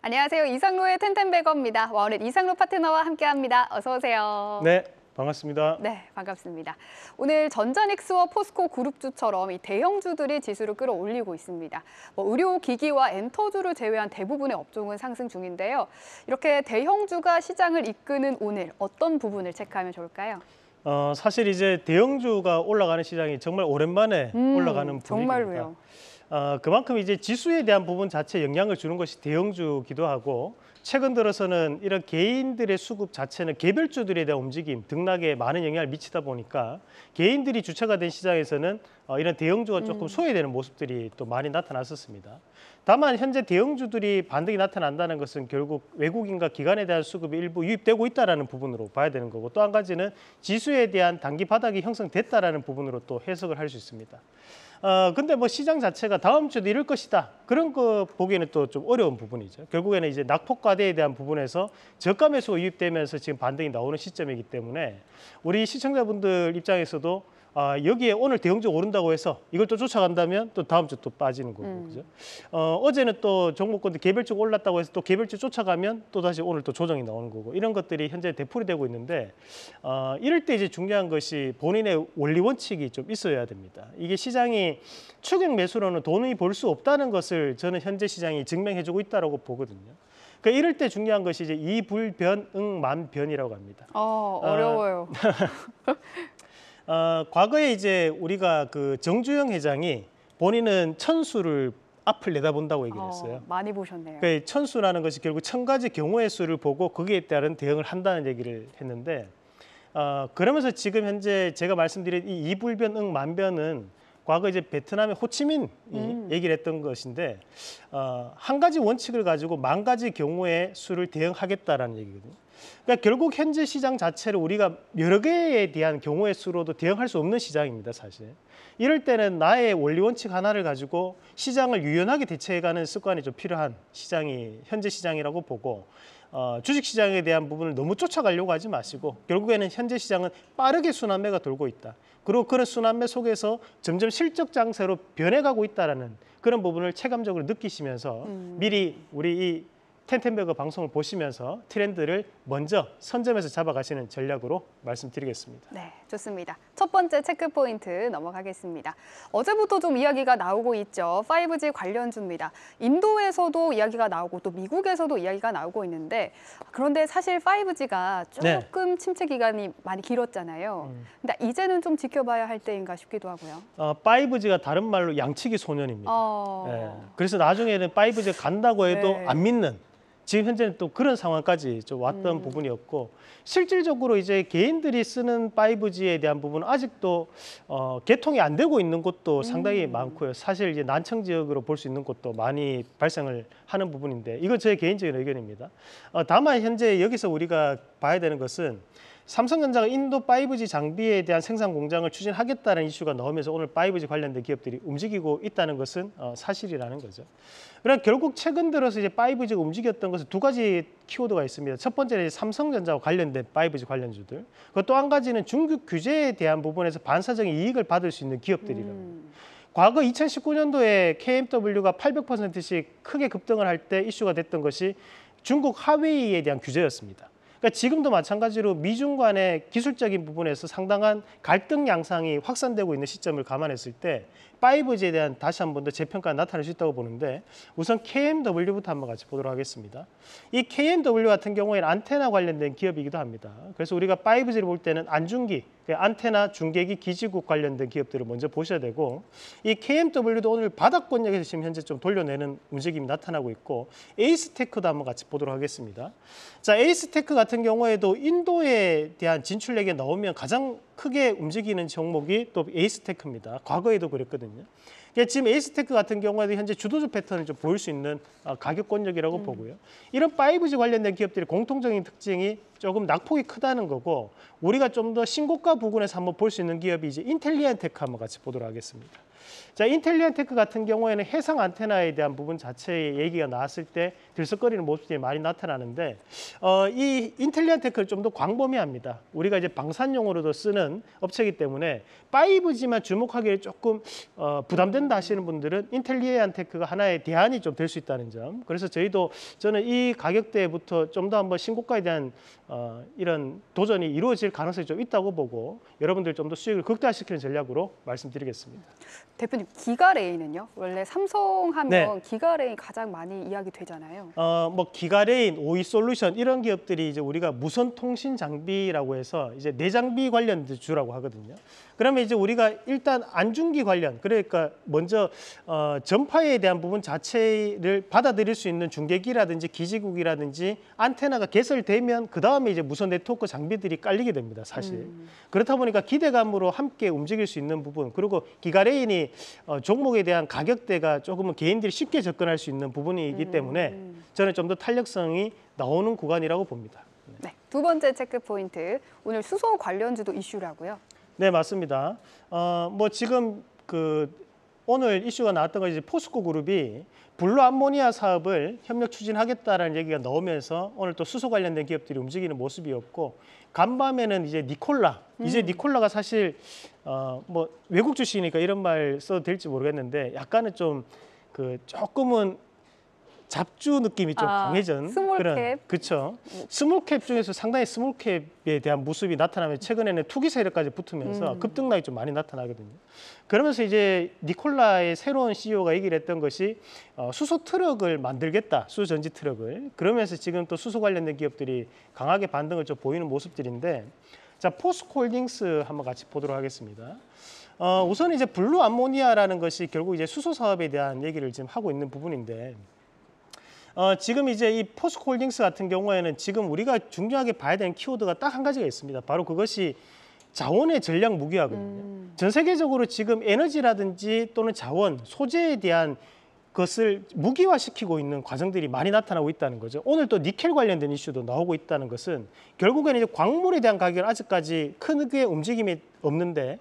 안녕하세요. 이상로의 텐텐백어입니다. 와, 오늘 이상로 파트너와 함께합니다. 어서 오세요. 네, 반갑습니다. 네, 반갑습니다. 오늘 전자닉스와 포스코 그룹주처럼 이 대형주들이 지수를 끌어올리고 있습니다. 뭐 의료기기와 엔터주를 제외한 대부분의 업종은 상승 중인데요. 이렇게 대형주가 시장을 이끄는 오늘 어떤 부분을 체크하면 좋을까요? 어, 사실 이제 대형주가 올라가는 시장이 정말 오랜만에 음, 올라가는 분위기입니다. 정말로요. 어, 그만큼 이제 지수에 대한 부분 자체에 영향을 주는 것이 대형주기도 하고 최근 들어서는 이런 개인들의 수급 자체는 개별주들에 대한 움직임, 등락에 많은 영향을 미치다 보니까 개인들이 주체가 된 시장에서는 어, 이런 대형주가 조금 음. 소외되는 모습들이 또 많이 나타났었습니다. 다만 현재 대형주들이 반등이 나타난다는 것은 결국 외국인과 기관에 대한 수급이 일부 유입되고 있다는 부분으로 봐야 되는 거고 또 한 가지는 지수에 대한 단기 바닥이 형성됐다는 부분으로 또 해석을 할 수 있습니다. 어, 근데 뭐 시장 자체가 다음 주도 이럴 것이다. 그런 거 보기에는 또 좀 어려운 부분이죠. 결국에는 이제 낙폭과대에 대한 부분에서 저가 매수가 유입되면서 지금 반등이 나오는 시점이기 때문에 우리 시청자분들 입장에서도 아, 여기에 오늘 대형주 오른다고 해서 이걸 또 쫓아간다면 또 다음 주 또 빠지는 거고 음. 그죠? 어, 어제는 또종목권도 개별적 올랐다고 해서 또 개별적 쫓아가면 또 다시 오늘 또 조정이 나오는 거고 이런 것들이 현재 대풀이 되고 있는데 어, 이럴 때 이제 중요한 것이 본인의 원리 원칙이 좀 있어야 됩니다. 이게 시장이 추격 매수로는 돈이 벌수 없다는 것을 저는 현재 시장이 증명해주고 있다라고 보거든요. 그 이럴 때 중요한 것이 이제 이불변응만변이라고 합니다. 어, 어려워요. 어, 어, 과거에 이제 우리가 그 정주영 회장이 본인은 천수를 앞을 내다본다고 얘기를 어, 했어요. 어, 많이 보셨네요. 그러니까 천수라는 것이 결국 천 가지 경우의 수를 보고 거기에 따른 대응을 한다는 얘기를 했는데 어, 그러면서 지금 현재 제가 말씀드린 이 이불변 응 만변은 과거 이제 베트남의 호치민이 음. 얘기를 했던 것인데 어, 한 가지 원칙을 가지고 만 가지 경우의 수를 대응하겠다라는 얘기거든요. 그러니까 결국 현재 시장 자체를 우리가 여러 개에 대한 경우의 수로도 대응할 수 없는 시장입니다, 사실. 이럴 때는 나의 원리 원칙 하나를 가지고 시장을 유연하게 대처해가는 습관이 좀 필요한 시장이 현재 시장이라고 보고 어, 주식 시장에 대한 부분을 너무 쫓아가려고 하지 마시고 결국에는 현재 시장은 빠르게 순환매가 돌고 있다. 그리고 그런 순환매 속에서 점점 실적 장세로 변해가고 있다라는 그런 부분을 체감적으로 느끼시면서 음. 미리 우리 이 텐텐베거 방송을 보시면서 트렌드를 먼저 선점해서 잡아가시는 전략으로 말씀드리겠습니다. 네, 좋습니다. 첫 번째 체크포인트 넘어가겠습니다. 어제부터 좀 이야기가 나오고 있죠. 5G 관련주입니다. 인도에서도 이야기가 나오고 또 미국에서도 이야기가 나오고 있는데 그런데 사실 5G가 조금 네. 침체 기간이 많이 길었잖아요. 음. 근데 이제는 좀 지켜봐야 할 때인가 싶기도 하고요. 어, 5G가 다른 말로 양치기 소년입니다. 어... 네. 그래서 나중에는 5G 간다고 해도 네. 안 믿는 지금 현재는 또 그런 상황까지 좀 왔던 음. 부분이었고 실질적으로 이제 개인들이 쓰는 5G에 대한 부분은 아직도 어, 개통이 안 되고 있는 곳도 상당히 음. 많고요. 사실 이제 난청 지역으로 볼 수 있는 곳도 많이 발생을 하는 부분인데 이건 저의 개인적인 의견입니다. 어, 다만 현재 여기서 우리가 봐야 되는 것은 삼성전자가 인도 5G 장비에 대한 생산 공장을 추진하겠다는 이슈가 나오면서 오늘 5G 관련된 기업들이 움직이고 있다는 것은 어, 사실이라는 거죠. 그러나 결국 최근 들어서 이제 5G가 움직였던 것은 두 가지 키워드가 있습니다. 첫 번째는 이제 삼성전자와 관련된 5G 관련주들. 그또 한 가지는 중국 규제에 대한 부분에서 반사적인 이익을 받을 수 있는 기업들이라는 음. 과거 2019년도에 KMW가 800%씩 크게 급등을 할 때 이슈가 됐던 것이 중국 하웨이에 대한 규제였습니다. 그러니까 지금도 마찬가지로 미중 간의 기술적인 부분에서 상당한 갈등 양상이 확산되고 있는 시점을 감안했을 때 5G에 대한 다시 한 번 더 재평가가 나타날 수 있다고 보는데 우선 KMW부터 한번 같이 보도록 하겠습니다. 이 KMW 같은 경우에는 안테나 관련된 기업이기도 합니다. 그래서 우리가 5G를 볼 때는 안중기, 그 안테나 중계기 기지국 관련된 기업들을 먼저 보셔야 되고 이 KMW도 오늘 바닥권역에서 지금 현재 좀 돌려내는 움직임이 나타나고 있고 에이스테크도 한번 같이 보도록 하겠습니다. 자, 에이스테크 같은 경우에도 인도에 대한 진출액에 넣으면 가장 크게 움직이는 종목이 또 에이스테크입니다. 과거에도 그랬거든요. 그러니까 지금 에이스테크 같은 경우에도 현재 주도주 패턴을 좀 보일 수 있는 아, 가격 권력이라고 음. 보고요. 이런 5G 관련된 기업들의 공통적인 특징이 조금 낙폭이 크다는 거고 우리가 좀 더 신고가 부근에서 한번 볼 수 있는 기업이 이제 인텔리안테크 한번 같이 보도록 하겠습니다. 자, 인텔리언 테크 같은 경우에는 해상 안테나에 대한 부분 자체의 얘기가 나왔을 때 들썩거리는 모습들이 많이 나타나는데 어, 이 인텔리언 테크를 좀 더 광범위합니다. 우리가 이제 방산용으로도 쓰는 업체이기 때문에 5G만 주목하기에 조금 어, 부담된다 하시는 분들은 인텔리언 테크가 하나의 대안이 좀 될 수 있다는 점. 그래서 저희도 저는 이 가격대부터 좀 더 한번 신고가에 대한 어, 이런 도전이 이루어질 가능성이 좀 있다고 보고 여러분들 좀 더 수익을 극대화시키는 전략으로 말씀드리겠습니다. 대표님 기가레인은요? 원래 삼성 하면 네. 기가레인 가장 많이 이야기 되잖아요. 어, 뭐 기가레인, 오이 솔루션 이런 기업들이 이제 우리가 무선 통신 장비라고 해서 이제 내장비 관련 주라고 하거든요. 그러면 이제 우리가 일단 안중기 관련 그러니까 먼저 어, 전파에 대한 부분 자체를 받아들일 수 있는 중계기라든지 기지국이라든지 안테나가 개설되면 그 다음에 이제 무선 네트워크 장비들이 깔리게 됩니다. 사실 음. 그렇다 보니까 기대감으로 함께 움직일 수 있는 부분 그리고 기가레인이 어, 종목에 대한 가격대가 조금은 개인들이 쉽게 접근할 수 있는 부분이기 음, 때문에 음. 저는 좀 더 탄력성이 나오는 구간이라고 봅니다. 네, 두 번째 체크 포인트 오늘 수소 관련주도 이슈라고요. 네, 맞습니다. 어, 뭐 지금 그 오늘 이슈가 나왔던 거 이제 포스코 그룹이 블루 암모니아 사업을 협력 추진하겠다라는 얘기가 나오면서 오늘 또 수소 관련된 기업들이 움직이는 모습이었고 간밤에는 이제 니콜라 음. 이제 니콜라가 사실 어뭐 외국 주식이니까 이런 말 써도 될지 모르겠는데 약간은 좀 그 조금은 잡주 느낌이 좀 아, 강해진 스몰캡. 그런 그쵸 뭐. 스몰캡 중에서 상당히 스몰캡에 대한 모습이 나타나면 최근에는 투기 세력까지 붙으면서 음. 급등락이 좀 많이 나타나거든요. 그러면서 이제 니콜라의 새로운 CEO가 얘기를 했던 것이 어, 수소 트럭을 만들겠다 수소 전지 트럭을 그러면서 지금 또 수소 관련된 기업들이 강하게 반등을 좀 보이는 모습들인데 자 포스코홀딩스 한번 같이 보도록 하겠습니다. 어, 우선 이제 블루 암모니아라는 것이 결국 이제 수소 사업에 대한 얘기를 지금 하고 있는 부분인데. 어, 지금 이제 이 포스코홀딩스 같은 경우에는 지금 우리가 중요하게 봐야 되는 키워드가 딱 한 가지가 있습니다. 바로 그것이 자원의 전략 무기화거든요. 음. 전 세계적으로 지금 에너지라든지 또는 자원, 소재에 대한 것을 무기화시키고 있는 과정들이 많이 나타나고 있다는 거죠. 오늘 또 니켈 관련된 이슈도 나오고 있다는 것은 결국에는 이제 광물에 대한 가격은 아직까지 큰 크게 움직임이 없는데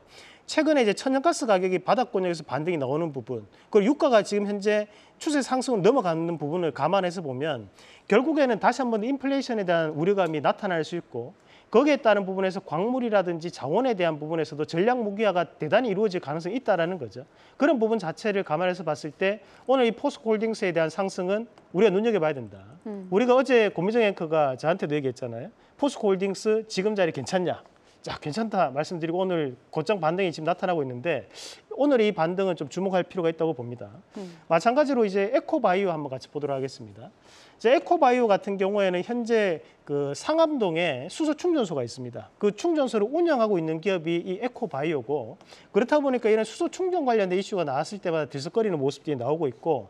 최근에 이제 천연가스 가격이 바닥권역에서 반등이 나오는 부분, 그리고 유가가 지금 현재 추세 상승을 넘어가는 부분을 감안해서 보면 결국에는 다시 한번 인플레이션에 대한 우려감이 나타날 수 있고 거기에 따른 부분에서 광물이라든지 자원에 대한 부분에서도 전략 무기화가 대단히 이루어질 가능성이 있다라는 거죠. 그런 부분 자체를 감안해서 봤을 때 오늘 이 포스코홀딩스에 대한 상승은 우리가 눈여겨봐야 된다. 음. 우리가 어제 고미정 앵커가 저한테도 얘기했잖아요. 포스코홀딩스 지금 자리 괜찮냐? 자 괜찮다 말씀드리고 오늘 곧장 반등이 지금 나타나고 있는데 오늘 이 반등은 좀 주목할 필요가 있다고 봅니다. 음. 마찬가지로 이제 에코바이오 한번 같이 보도록 하겠습니다. 이제 에코바이오 같은 경우에는 현재 그 상암동에 수소 충전소가 있습니다. 그 충전소를 운영하고 있는 기업이 이 에코바이오고 그렇다 보니까 이런 수소 충전 관련된 이슈가 나왔을 때마다 들썩거리는 모습들이 나오고 있고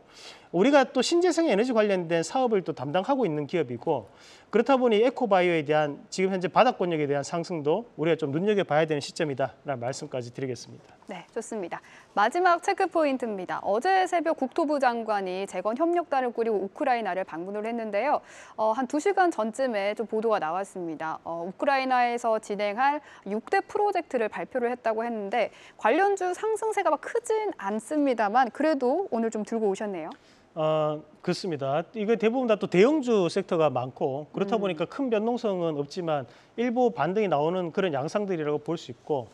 우리가 또 신재생 에너지 관련된 사업을 또 담당하고 있는 기업이고 그렇다 보니 에코바이오에 대한 지금 현재 바닥권역에 대한 상승도 우리가 좀 눈여겨봐야 되는 시점이다라는 말씀까지 드리겠습니다. 네, 좋습니다. 있습니다. 마지막 체크 포인트입니다. 어제 새벽 국토부 장관이 재건 협력단을 꾸리고 우크라이나를 방문을 했는데요. 어, 한 두시간 전쯤에 좀 보도가 나왔습니다. 어, 우크라이나에서 진행할 6대 프로젝트를 발표를 했다고 했는데 관련주 상승세가 막 크진 않습니다만 그래도 오늘 좀 들고 오셨네요. 어, 그렇습니다. 이거 대부분 다 또 대형주 섹터가 많고 그렇다 음. 보니까 큰 변동성은 없지만 일부 반등이 나오는 그런 양상들이라고 볼 수 있고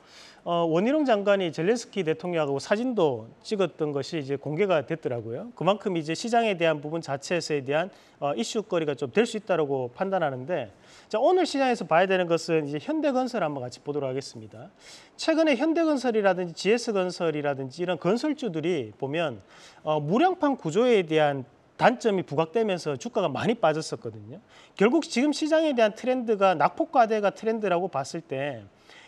어, 원희룡 장관이 젤렌스키 대통령하고 사진도 찍었던 것이 이제 공개가 됐더라고요. 그만큼 이제 시장에 대한 부분 자체에 대한 어, 이슈거리가 좀 될 수 있다고 판단하는데 자, 오늘 시장에서 봐야 되는 것은 이제 현대건설 한번 같이 보도록 하겠습니다. 최근에 현대건설이라든지 GS건설이라든지 이런 건설주들이 보면 어, 무량판 구조에 대한 단점이 부각되면서 주가가 많이 빠졌었거든요. 결국 지금 시장에 대한 트렌드가 낙폭과대가 트렌드라고 봤을 때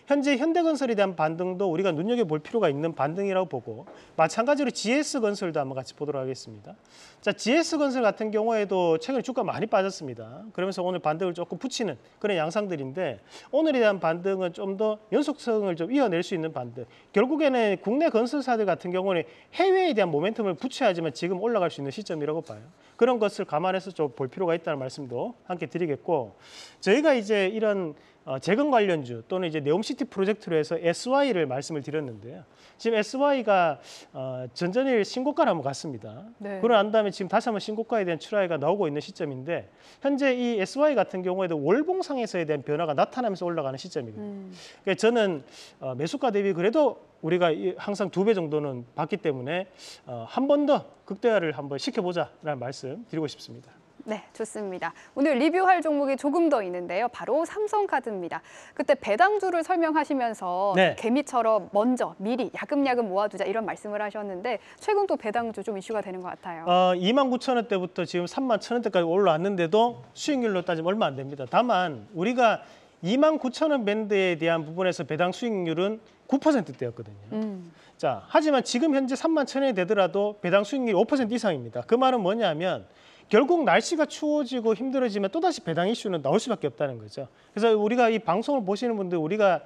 현재 현대건설에 대한 반등도 우리가 눈여겨볼 필요가 있는 반등이라고 보고 마찬가지로 GS건설도 한번 같이 보도록 하겠습니다. 자, GS건설 같은 경우에도 최근 에 주가 많이 빠졌습니다. 그러면서 오늘 반등을 조금 붙이는 그런 양상들인데 오늘에 대한 반등은 좀 더 연속성을 좀 이어낼 수 있는 반등. 결국에는 국내 건설사들 같은 경우는 해외에 대한 모멘텀을 붙여야지만 지금 올라갈 수 있는 시점이라고 봐요. 그런 것을 감안해서 좀 볼 필요가 있다는 말씀도 함께 드리겠고 저희가 이제 이런 어, 재건 관련주 또는 이제 네옴시티 프로젝트로 해서 SY를 말씀을 드렸는데요. 지금 SY가 어, 전전일 신고가를 한번 갔습니다. 네. 그걸 안 다음에 지금 다시 한번 신고가에 대한 출하가 나오고 있는 시점인데 현재 이 SY 같은 경우에도 월봉상에서에 대한 변화가 나타나면서 올라가는 시점입니다. 음. 그러니까 저는 어, 매수가 대비 그래도 우리가 항상 두 배 정도는 받기 때문에 어, 한 번 더 극대화를 한번 시켜보자라는 말씀 드리고 싶습니다. 네, 좋습니다. 오늘 리뷰할 종목이 조금 더 있는데요. 바로 삼성카드입니다. 그때 배당주를 설명하시면서 네. 개미처럼 먼저 미리 야금야금 모아두자 이런 말씀을 하셨는데 최근 또 배당주 좀 이슈가 되는 것 같아요. 어, 2만 9천 원대부터 지금 3만 천 원대까지 올라왔는데도 수익률로 따지면 얼마 안 됩니다. 다만 우리가 2만 9천 원 밴드에 대한 부분에서 배당 수익률은 9%대였거든요. 음. 자, 하지만 지금 현재 3만 천 원이 되더라도 배당 수익률이 5% 이상입니다. 그 말은 뭐냐면 결국 날씨가 추워지고 힘들어지면 또다시 배당 이슈는 나올 수밖에 없다는 거죠. 그래서 우리가 이 방송을 보시는 분들 우리가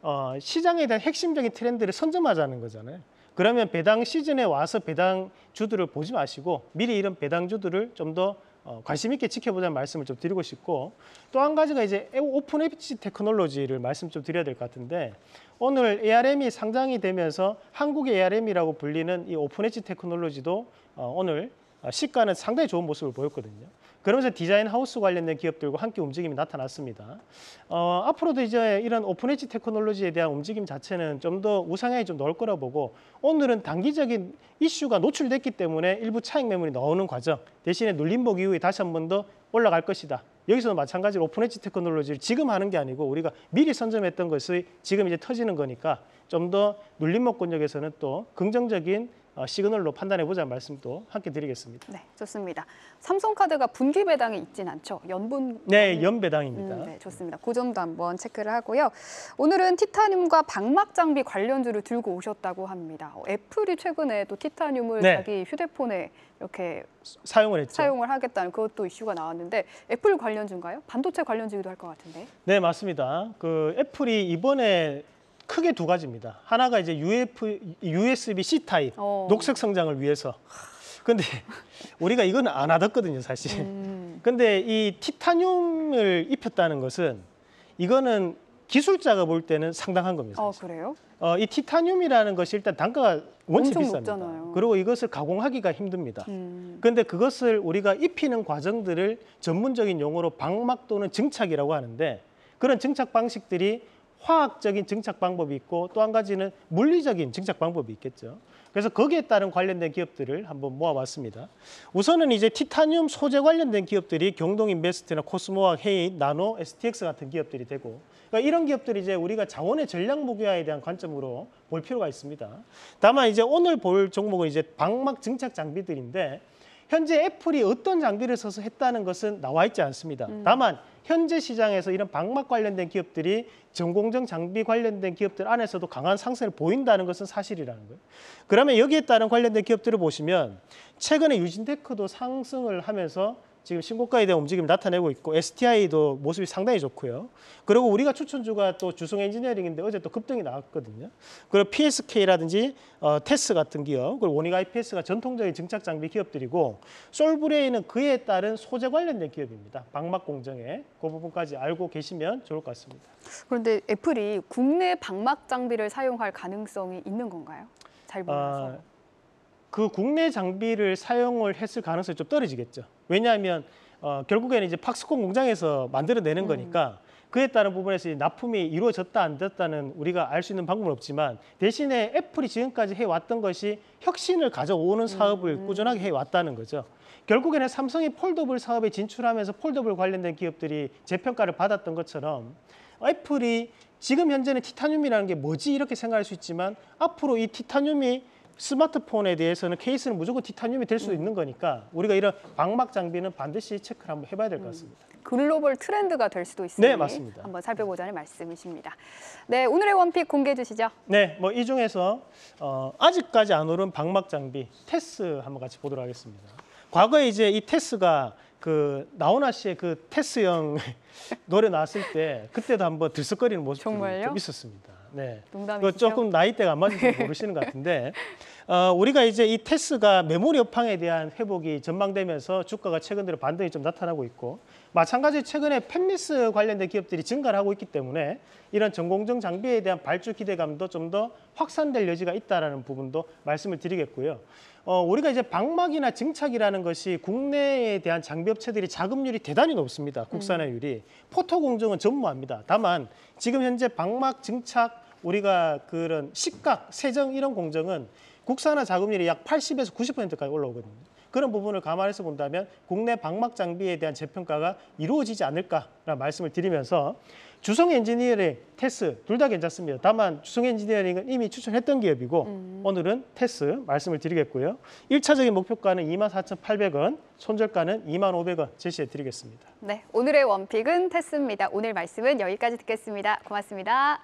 어, 시장에 대한 핵심적인 트렌드를 선점하자는 거잖아요. 그러면 배당 시즌에 와서 배당 주들을 보지 마시고 미리 이런 배당 주들을 좀더 어, 관심 있게 지켜보자는 말씀을 좀 드리고 싶고 또 한 가지가 이제 오픈 엣지 테크놀로지를 말씀 좀 드려야 될 것 같은데 오늘 ARM이 상장이 되면서 한국의 ARM이라고 불리는 이 오픈 엣지 테크놀로지도 어, 오늘 어, 시가는 상당히 좋은 모습을 보였거든요. 그러면서 디자인 하우스 관련된 기업들과 함께 움직임이 나타났습니다. 어, 앞으로도 이제 이런 오픈 엣지 테크놀로지에 대한 움직임 자체는 좀 더 우상향이 좀넓올 거라 보고 오늘은 단기적인 이슈가 노출됐기 때문에 일부 차익 매물이 나오는 과정 대신에 눌림목 이후에 다시 한 번 더 올라갈 것이다. 여기서도 마찬가지로 오픈 엣지 테크놀로지를 지금 하는 게 아니고 우리가 미리 선점했던 것이 지금 이제 터지는 거니까 좀 더 눌림목 권역에서는 또 긍정적인 어, 시그널로 판단해보자 말씀도 함께 드리겠습니다. 네, 좋습니다. 삼성카드가 분기 배당이 있진 않죠? 연분? 네, 연배당입니다. 음, 네, 좋습니다. 그 점도 한번 체크를 하고요. 오늘은 티타늄과 방막 장비 관련주를 들고 오셨다고 합니다. 어, 애플이 최근에 또 티타늄을 네. 자기 휴대폰에 이렇게 사용을 했죠. 사용을 하겠다는 그것도 이슈가 나왔는데 애플 관련주인가요? 반도체 관련주기도 할 것 같은데. 네, 맞습니다. 그 애플이 이번에 크게 두 가지입니다. 하나가 이제 UF, USB-C 타입, 어. 녹색 성장을 위해서. 근데 우리가 이건 안 하뒀거든요, 사실. 음. 근데 이 티타늄을 입혔다는 것은 이거는 기술자가 볼 때는 상당한 겁니다. 아, 그래요? 어, 이 티타늄이라는 것이 일단 단가가 원체 비쌉니다. 높잖아요. 그리고 이것을 가공하기가 힘듭니다. 음. 그런데 그것을 우리가 입히는 과정들을 전문적인 용어로 방막 또는 증착이라고 하는데 그런 증착 방식들이 화학적인 증착 방법이 있고 또 한 가지는 물리적인 증착 방법이 있겠죠. 그래서 거기에 따른 관련된 기업들을 한번 모아봤습니다. 우선은 이제 티타늄 소재 관련된 기업들이 경동 인베스트나 코스모와 헤이 나노, STX 같은 기업들이 되고 그러니까 이런 기업들이 이제 우리가 자원의 전략무기화에 대한 관점으로 볼 필요가 있습니다. 다만 이제 오늘 볼 종목은 이제 방막 증착 장비들인데 현재 애플이 어떤 장비를 써서 했다는 것은 나와 있지 않습니다. 음. 다만 현재 시장에서 이런 방막 관련된 기업들이 전공정 장비 관련된 기업들 안에서도 강한 상승을 보인다는 것은 사실이라는 거예요. 그러면 여기에 따른 관련된 기업들을 보시면 최근에 유진테크도 상승을 하면서 지금 신고가에 대한 움직임 나타내고 있고 STI도 모습이 상당히 좋고요. 그리고 우리가 추천주가 또 주성 엔지니어링인데 어제 또 급등이 나왔거든요. 그리고 PSK라든지 어, 테스 같은 기업, 그리고 원익 IPS가 전통적인 증착 장비 기업들이고 솔브레이는 그에 따른 소재 관련된 기업입니다. 방막 공정에 그 부분까지 알고 계시면 좋을 것 같습니다. 그런데 애플이 국내 방막 장비를 사용할 가능성이 있는 건가요? 잘 몰라서. 아, 그 국내 장비를 사용을 했을 가능성이 좀 떨어지겠죠. 왜냐하면 어, 결국에는 이제 팍스콘 공장에서 만들어내는 음. 거니까 그에 따른 부분에서 납품이 이루어졌다 안 됐다는 우리가 알 수 있는 방법은 없지만 대신에 애플이 지금까지 해왔던 것이 혁신을 가져오는 사업을 음. 꾸준하게 해왔다는 거죠. 결국에는 삼성이 폴더블 사업에 진출하면서 폴더블 관련된 기업들이 재평가를 받았던 것처럼 애플이 지금 현재는 티타늄이라는 게 뭐지 이렇게 생각할 수 있지만 앞으로 이 티타늄이 스마트폰에 대해서는 케이스는 무조건 티타늄이 될수 음. 있는 거니까 우리가 이런 방막 장비는 반드시 체크를 한번 해봐야 될것 음. 같습니다. 글로벌 트렌드가 될 수도 있으니 네, 맞습니다. 한번 살펴보자는 말씀이십니다. 네, 오늘의 원픽 공개해 주시죠. 네, 뭐 이 중에서 어, 아직까지 안 오른 방막 장비 테스 한번 같이 보도록 하겠습니다. 과거에 이제 이 테스가 그 나훈아 씨의 그 테스 형 노래 나왔을 때 그때도 한번 들썩거리는 모습이 좀 있었습니다. 네. 농담이죠. 조금 나이대가 안맞으지 모르시는 것 같은데 어, 우리가 이제 이 테스가 메모리 업황에 대한 회복이 전망되면서 주가가 최근 들어 반등이 좀 나타나고 있고 마찬가지 최근에 팹미스 관련된 기업들이 증가를 하고 있기 때문에 이런 전공정 장비에 대한 발주 기대감도 좀 더 확산될 여지가 있다는 부분도 말씀을 드리겠고요. 어, 우리가 이제 방막이나 증착이라는 것이 국내에 대한 장비업체들이 자금률이 대단히 높습니다. 국산화율이. 음. 포토 공정은 전무합니다. 다만 지금 현재 방막, 증착, 우리가 그런 식각, 세정 이런 공정은 국산화 자금률이 약 80에서 90%까지 올라오거든요. 그런 부분을 감안해서 본다면 국내 방막 장비에 대한 재평가가 이루어지지 않을까라는 말씀을 드리면서 주성 엔지니어링, 테스 둘 다 괜찮습니다. 다만 주성 엔지니어링은 이미 추천했던 기업이고 음. 오늘은 테스 말씀을 드리겠고요. 1차적인 목표가는 24,800원, 손절가는 2만5백원 제시해 드리겠습니다. 네, 오늘의 원픽은 테스입니다. 오늘 말씀은 여기까지 듣겠습니다. 고맙습니다.